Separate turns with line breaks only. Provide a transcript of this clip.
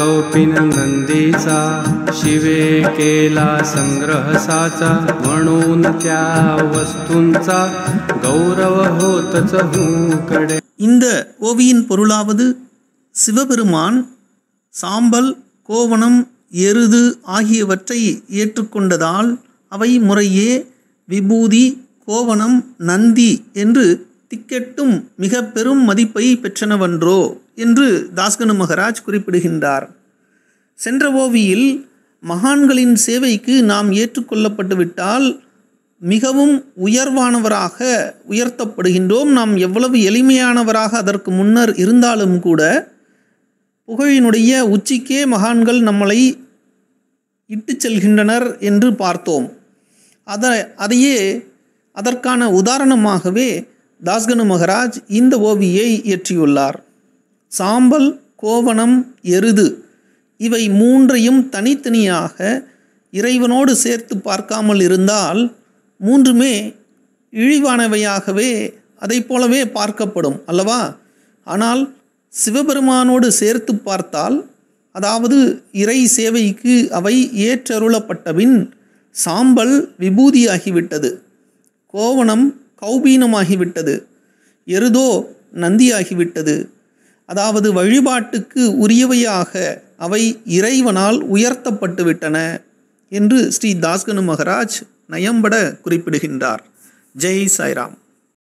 नंदीचा शिवे केला संग्रह साचा म्हणून त्या वस्तूंचा கௌரவ ஹோத்தச்ச ஹூக்கடே இந்த ஓவியின் பொருளாவது சிவபெருமான் சாம்பல் கோவணம் எருது ஆகியவற்றை ஏற்றுக்கொண்டதால் அவை முறையே விபூதி கோவணம் நந்தி என்று திக்கெட்டும் மிக பெரும் மதிப்பை பெற்றனவன்றோ என்று தாஸ்கனு மகராஜ் குறிப்பிடுகின்றார் சென்ற ஓவியில் மகான்களின் சேவைக்கு நாம் ஏற்றுக்கொள்ளப்பட்டுவிட்டால் மிகவும் உயர்வானவராக உயர்த்தப்படுகின்றோம் நாம் எவ்வளவு எளிமையானவராக அதற்கு முன்னர் இருந்தாலும் கூட புகழினுடைய உச்சிக்கே மகான்கள் நம்மளை இட்டு செல்கின்றனர் என்று பார்த்தோம் அதை அதையே அதற்கான உதாரணமாகவே தாஸ்கனு மகராஜ் இந்த ஓவியை இயற்றியுள்ளார் சாம்பல் கோவணம் எருது இவை மூன்றையும் தனித்தனியாக இறைவனோடு சேர்த்து பார்க்காமல் இருந்தால் மூன்றுமே இழிவானவையாகவே அதை போலவே பார்க்கப்படும் அல்லவா ஆனால் சிவபெருமானோடு சேர்த்து பார்த்தால் அதாவது இறை சேவைக்கு அவை ஏற்றருளப்பட்டபின் சாம்பல் விபூதியாகிவிட்டது கோவணம் கௌபீனமாகிவிட்டது எருதோ நந்தியாகிவிட்டது அதாவது வழிபாட்டுக்கு உரியவையாக அவை இறைவனால் உயர்த்தப்பட்டு விட்டன என்று ஸ்ரீ தாஸ்கனு மகராஜ் நயம்பட குறிப்பிடுகின்றார் ஜெய் சாய்ராம்